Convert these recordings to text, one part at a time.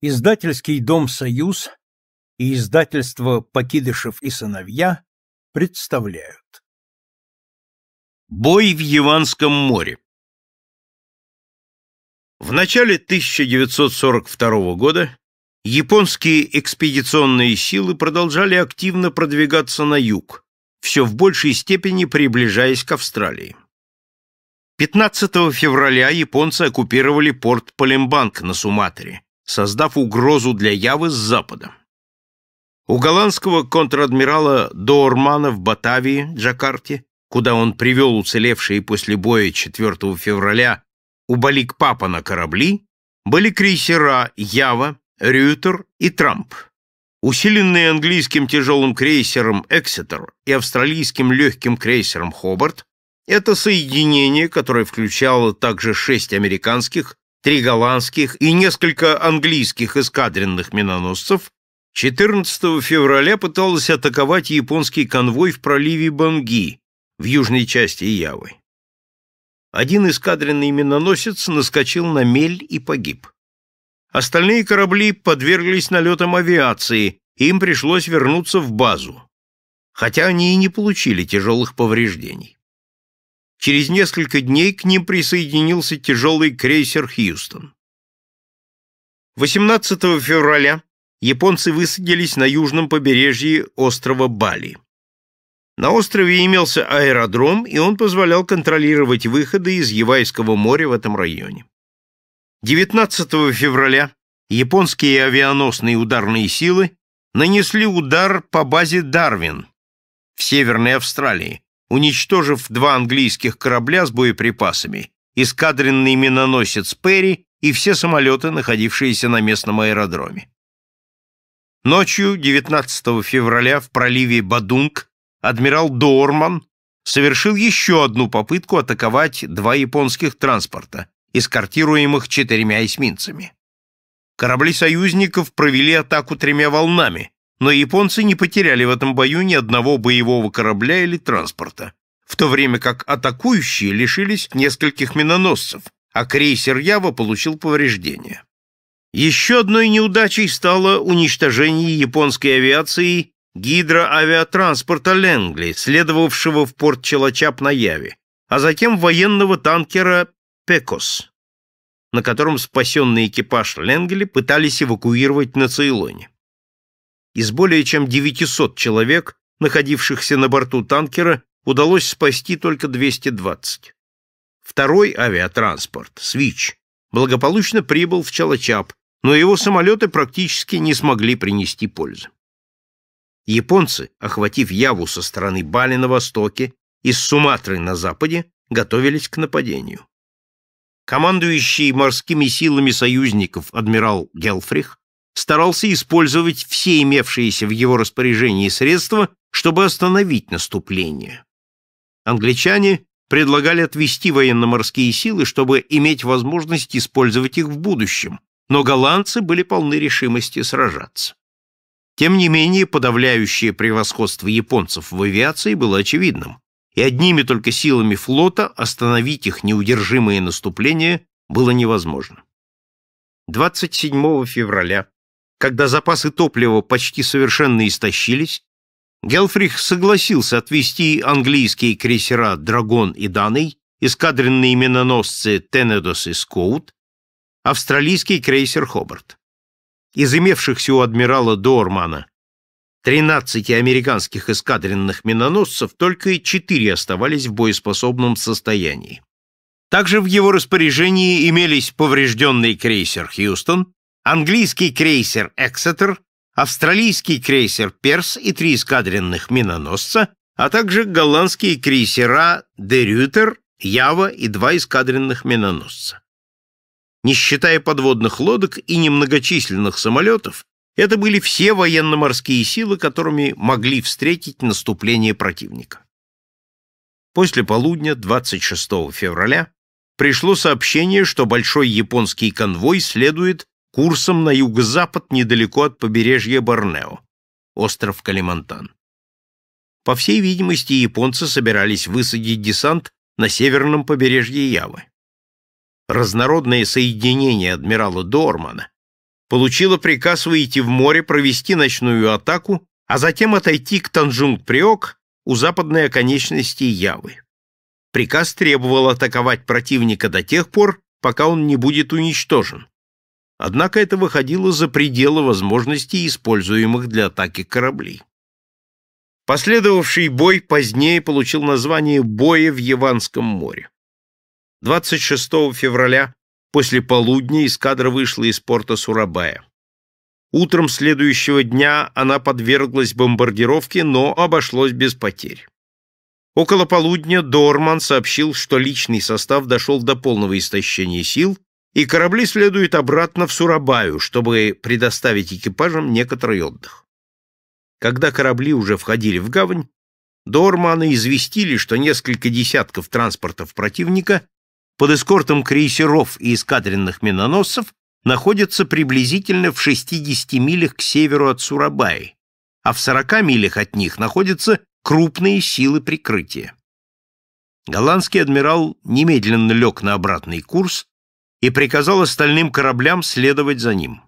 Издательский дом «Союз» и издательство «Покидышев и сыновья» представляют. Бой в Яванском море В начале 1942 года японские экспедиционные силы продолжали активно продвигаться на юг, все в большей степени приближаясь к Австралии. 15 февраля японцы оккупировали порт Полимбанк на Суматре – создав угрозу для Явы с запада. У голландского контр-адмирала Доормана в Батавии, Джакарте, куда он привел уцелевшие после боя 4 февраля у Балик-Папа на корабли, были крейсера Ява, Рютер и Трамп. Усиленные английским тяжелым крейсером Эксетер и австралийским легким крейсером Хобарт, это соединение, которое включало также шесть американских три голландских и несколько английских эскадренных миноносцев 14 февраля пыталась атаковать японский конвой в проливе Банги в южной части Явы. Один эскадренный миноносец наскочил на мель и погиб. Остальные корабли подверглись налетам авиации, им пришлось вернуться в базу, хотя они и не получили тяжелых повреждений. Через несколько дней к ним присоединился тяжелый крейсер «Хьюстон». 18 февраля японцы высадились на южном побережье острова Бали. На острове имелся аэродром, и он позволял контролировать выходы из Явайского моря в этом районе. 19 февраля японские авианосные ударные силы нанесли удар по базе Дарвин в Северной Австралии, уничтожив два английских корабля с боеприпасами, эскадренный миноносец «Перри» и все самолеты, находившиеся на местном аэродроме. Ночью 19 февраля в проливе Бадунг адмирал Дорман совершил еще одну попытку атаковать два японских транспорта, эскортируемых четырьмя эсминцами. Корабли союзников провели атаку тремя волнами, но японцы не потеряли в этом бою ни одного боевого корабля или транспорта, в то время как атакующие лишились нескольких миноносцев, а крейсер Ява получил повреждения. Еще одной неудачей стало уничтожение японской авиации гидроавиатранспорта Ленгли, следовавшего в порт Челочап на Яве, а затем военного танкера «Пекос», на котором спасенный экипаж Ленгли пытались эвакуировать на Цейлоне. Из более чем 900 человек, находившихся на борту танкера, удалось спасти только 220. Второй авиатранспорт, «Свич», благополучно прибыл в Чалачап, но его самолеты практически не смогли принести пользы. Японцы, охватив Яву со стороны Бали на востоке и с Суматры на западе, готовились к нападению. Командующий морскими силами союзников адмирал Гелфрих старался использовать все имевшиеся в его распоряжении средства, чтобы остановить наступление. Англичане предлагали отвести военно-морские силы, чтобы иметь возможность использовать их в будущем, но голландцы были полны решимости сражаться. Тем не менее, подавляющее превосходство японцев в авиации было очевидным, и одними только силами флота остановить их неудержимое наступление было невозможно. 27 февраля когда запасы топлива почти совершенно истощились, Гелфрих согласился отвести английские крейсера «Драгон» и «Даней», эскадренные миноносцы «Тенедос» и «Скоут», австралийский крейсер «Хобарт». Из имевшихся у адмирала Дормана 13 американских эскадренных миноносцев только 4 оставались в боеспособном состоянии. Также в его распоряжении имелись поврежденный крейсер «Хьюстон», английский крейсер «Эксетер», австралийский крейсер «Перс» и три эскадренных миноносца, а также голландские крейсера «Дерютер», «Ява» и два эскадренных миноносца. Не считая подводных лодок и немногочисленных самолетов, это были все военно-морские силы, которыми могли встретить наступление противника. После полудня 26 февраля пришло сообщение, что большой японский конвой следует курсом на юго-запад недалеко от побережья Борнео, остров Калимантан. По всей видимости, японцы собирались высадить десант на северном побережье Явы. Разнородное соединение адмирала Дормана получило приказ выйти в море, провести ночную атаку, а затем отойти к Танжунг-Приок у западной оконечности Явы. Приказ требовал атаковать противника до тех пор, пока он не будет уничтожен, Однако это выходило за пределы возможностей, используемых для атаки кораблей. Последовавший бой позднее получил название «Боя в Яванском море». 26 февраля после полудня эскадра вышла из порта Сурабая. Утром следующего дня она подверглась бомбардировке, но обошлось без потерь. Около полудня Дорман сообщил, что личный состав дошел до полного истощения сил и корабли следуют обратно в Сурабаю, чтобы предоставить экипажам некоторый отдых. Когда корабли уже входили в гавань, Дорманы известили, что несколько десятков транспортов противника под эскортом крейсеров и эскадренных миноносцев находятся приблизительно в 60 милях к северу от Сурабаи, а в 40 милях от них находятся крупные силы прикрытия. Голландский адмирал немедленно лег на обратный курс и приказал остальным кораблям следовать за ним.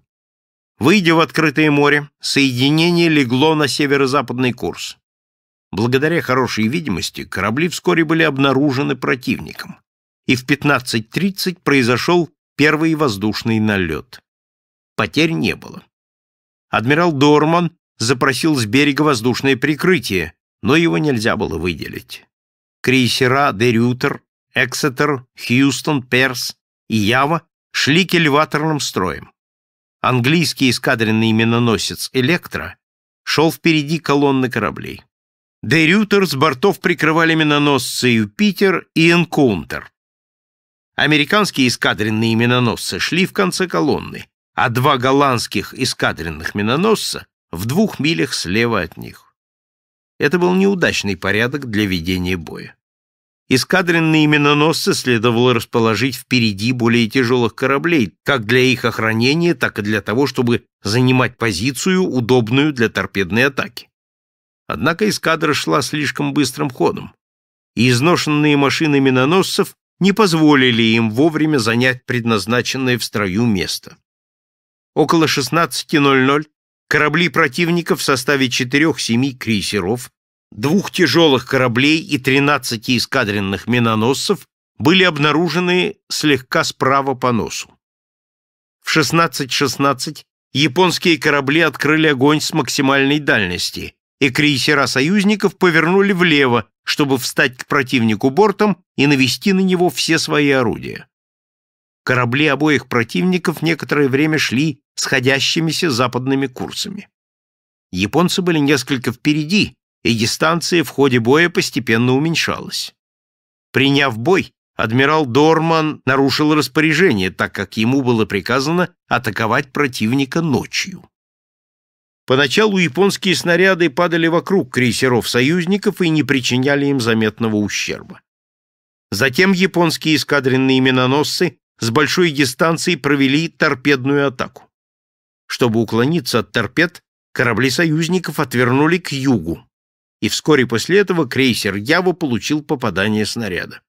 Выйдя в открытое море, соединение легло на северо-западный курс. Благодаря хорошей видимости корабли вскоре были обнаружены противником, и в 15.30 произошел первый воздушный налет. Потерь не было. Адмирал Дорман запросил с берега воздушное прикрытие, но его нельзя было выделить. Крейсера «Дерютер», «Эксетер», «Хьюстон», «Перс» и Ява шли к элеваторным строям. Английский эскадренный миноносец «Электро» шел впереди колонны кораблей. Дерютер с бортов прикрывали миноносцы «Юпитер» и «Энкаунтер». Американские эскадренные миноносцы шли в конце колонны, а два голландских эскадренных миноносца в двух милях слева от них. Это был неудачный порядок для ведения боя эскадренные миноносцы следовало расположить впереди более тяжелых кораблей, как для их охранения, так и для того, чтобы занимать позицию, удобную для торпедной атаки. Однако эскадра шла слишком быстрым ходом, и изношенные машины миноносцев не позволили им вовремя занять предназначенное в строю место. Около 16.00 корабли противника в составе 4-7 крейсеров двух тяжелых кораблей и 13 эскадренных миноносцев были обнаружены слегка справа по носу. В 16.16 японские корабли открыли огонь с максимальной дальности, и крейсера союзников повернули влево, чтобы встать к противнику бортом и навести на него все свои орудия. Корабли обоих противников некоторое время шли сходящимися западными курсами. Японцы были несколько впереди, и дистанция в ходе боя постепенно уменьшалась. Приняв бой, адмирал Дорман нарушил распоряжение, так как ему было приказано атаковать противника ночью. Поначалу японские снаряды падали вокруг крейсеров союзников и не причиняли им заметного ущерба. Затем японские эскадренные миноносцы с большой дистанции провели торпедную атаку. Чтобы уклониться от торпед, корабли союзников отвернули к югу, и вскоре после этого крейсер Ява получил попадание снаряда.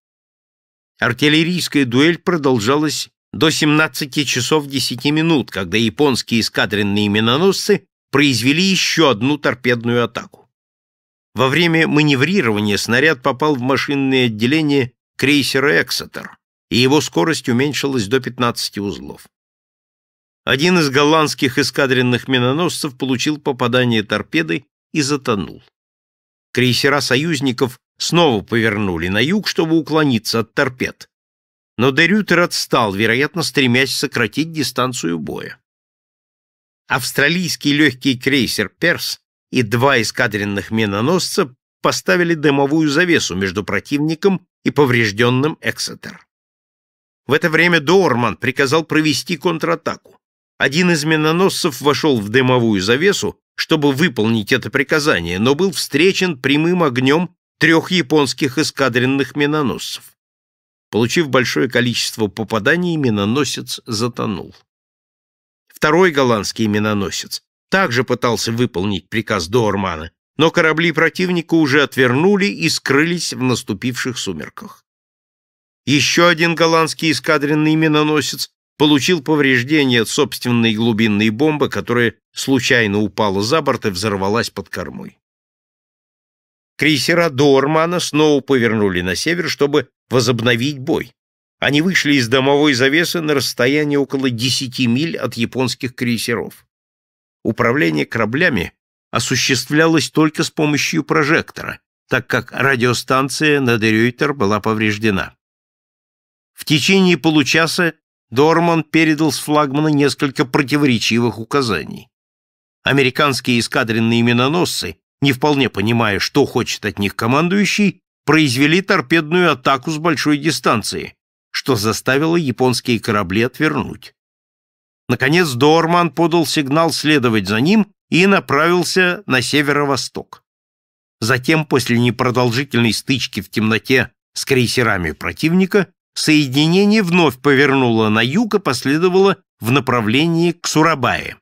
Артиллерийская дуэль продолжалась до 17 часов 10 минут, когда японские эскадренные миноносцы произвели еще одну торпедную атаку. Во время маневрирования снаряд попал в машинное отделение крейсера «Эксетер», и его скорость уменьшилась до 15 узлов. Один из голландских эскадренных миноносцев получил попадание торпеды и затонул крейсера союзников снова повернули на юг, чтобы уклониться от торпед. Но Дерютер отстал, вероятно, стремясь сократить дистанцию боя. Австралийский легкий крейсер «Перс» и два эскадренных миноносца поставили дымовую завесу между противником и поврежденным «Эксетер». В это время Доорман приказал провести контратаку. Один из миноносцев вошел в дымовую завесу чтобы выполнить это приказание, но был встречен прямым огнем трех японских эскадренных миноносцев. Получив большое количество попаданий, миноносец затонул. Второй голландский миноносец также пытался выполнить приказ Дормана, но корабли противника уже отвернули и скрылись в наступивших сумерках. Еще один голландский эскадренный миноносец получил повреждение от собственной глубинной бомбы, которая случайно упала за борт и взорвалась под кормой. Крейсера Дормана снова повернули на север, чтобы возобновить бой. Они вышли из домовой завесы на расстоянии около 10 миль от японских крейсеров. Управление кораблями осуществлялось только с помощью прожектора, так как радиостанция на Дерюйтер была повреждена. В течение получаса Дорман передал с флагмана несколько противоречивых указаний. Американские эскадренные миноносцы, не вполне понимая, что хочет от них командующий, произвели торпедную атаку с большой дистанции, что заставило японские корабли отвернуть. Наконец Дорман подал сигнал следовать за ним и направился на северо-восток. Затем, после непродолжительной стычки в темноте с крейсерами противника, соединение вновь повернуло на юг и последовало в направлении к Сурабае.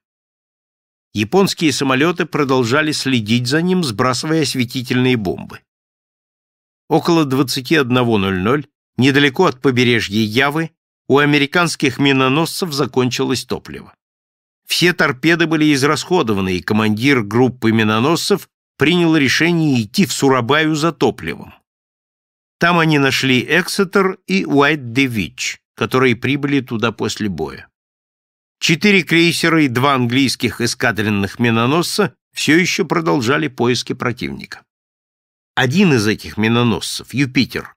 Японские самолеты продолжали следить за ним, сбрасывая осветительные бомбы. Около 21.00, недалеко от побережья Явы, у американских миноносцев закончилось топливо. Все торпеды были израсходованы, и командир группы миноносцев принял решение идти в Сурабаю за топливом. Там они нашли Эксетер и Уайт-де-Вич, которые прибыли туда после боя. Четыре крейсера и два английских эскадренных миноносца все еще продолжали поиски противника. Один из этих миноносцев, Юпитер,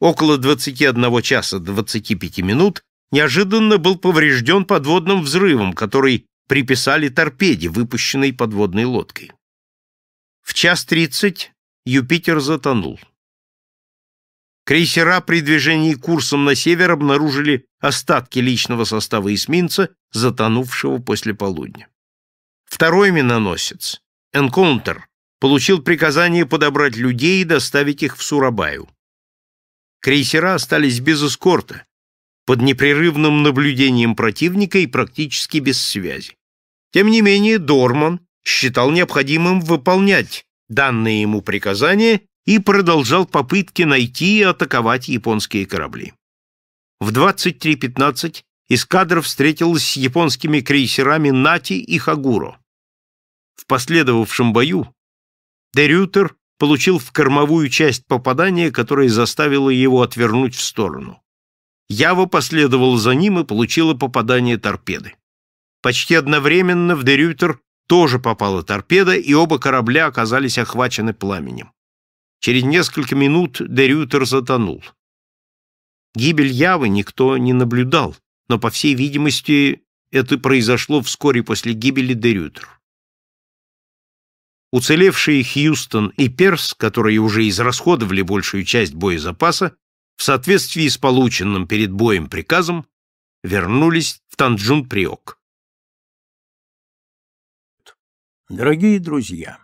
около 21 часа 25 минут неожиданно был поврежден подводным взрывом, который приписали торпеде, выпущенной подводной лодкой. В час 30 Юпитер затонул. Крейсера при движении курсом на север обнаружили остатки личного состава эсминца, затонувшего после полудня. Второй миноносец, «Энконтер» получил приказание подобрать людей и доставить их в Сурабаю. Крейсера остались без эскорта, под непрерывным наблюдением противника и практически без связи. Тем не менее, Дорман считал необходимым выполнять данные ему приказания и продолжал попытки найти и атаковать японские корабли. В 23.15 эскадра встретилась с японскими крейсерами «Нати» и «Хагуро». В последовавшем бою Дерютер получил в кормовую часть попадания, которое заставило его отвернуть в сторону. Ява последовала за ним и получила попадание торпеды. Почти одновременно в Дерютер тоже попала торпеда, и оба корабля оказались охвачены пламенем. Через несколько минут Дерютер затонул. Гибель Явы никто не наблюдал, но, по всей видимости, это произошло вскоре после гибели Дерютер. Уцелевшие Хьюстон и Перс, которые уже израсходовали большую часть боезапаса, в соответствии с полученным перед боем приказом, вернулись в Танджун-Приок. Дорогие друзья!